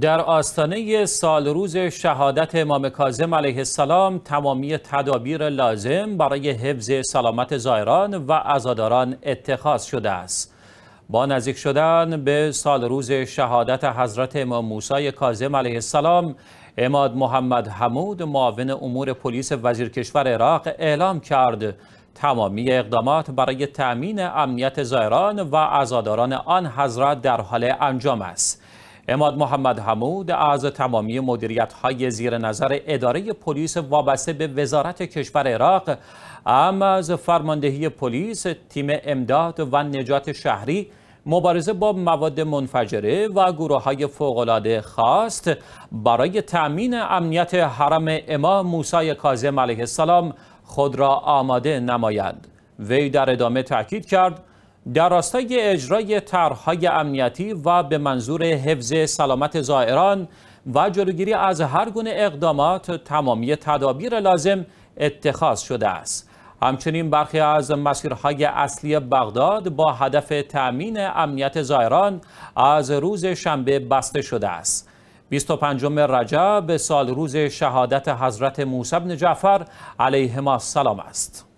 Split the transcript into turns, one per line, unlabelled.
در آستانه سال روز شهادت امام کاظم علیه السلام تمامی تدابیر لازم برای حفظ سلامت زائران و عزاداران اتخاذ شده است. با نزدیک شدن به سال روز شهادت حضرت امام موسی کاظم علیه السلام اماد محمد حمود معاون امور پلیس وزیر کشور عراق اعلام کرد تمامی اقدامات برای تأمین امنیت زائران و عزاداران آن حضرت در حال انجام است. اماد محمد حمود از تمامی مدیریت های زیر نظر اداره پلیس وابسته به وزارت کشور عراق اما از فرماندهی پلیس تیم امداد و نجات شهری مبارزه با مواد منفجره و گروه های فوقلاده خواست برای تأمین امنیت حرم امام موسی کاظم علیه السلام خود را آماده نمایند وی در ادامه تاکید کرد در راستای اجرای طرحهای امنیتی و به منظور حفظ سلامت زائران و جلوگیری از هر گونه اقدامات تمامی تدابیر لازم اتخاذ شده است همچنین برخی از مسیرهای اصلی بغداد با هدف تأمین امنیت زائران از روز شنبه بسته شده است 25 رجب سال روز شهادت حضرت موسی بن جعفر علیهما السلام است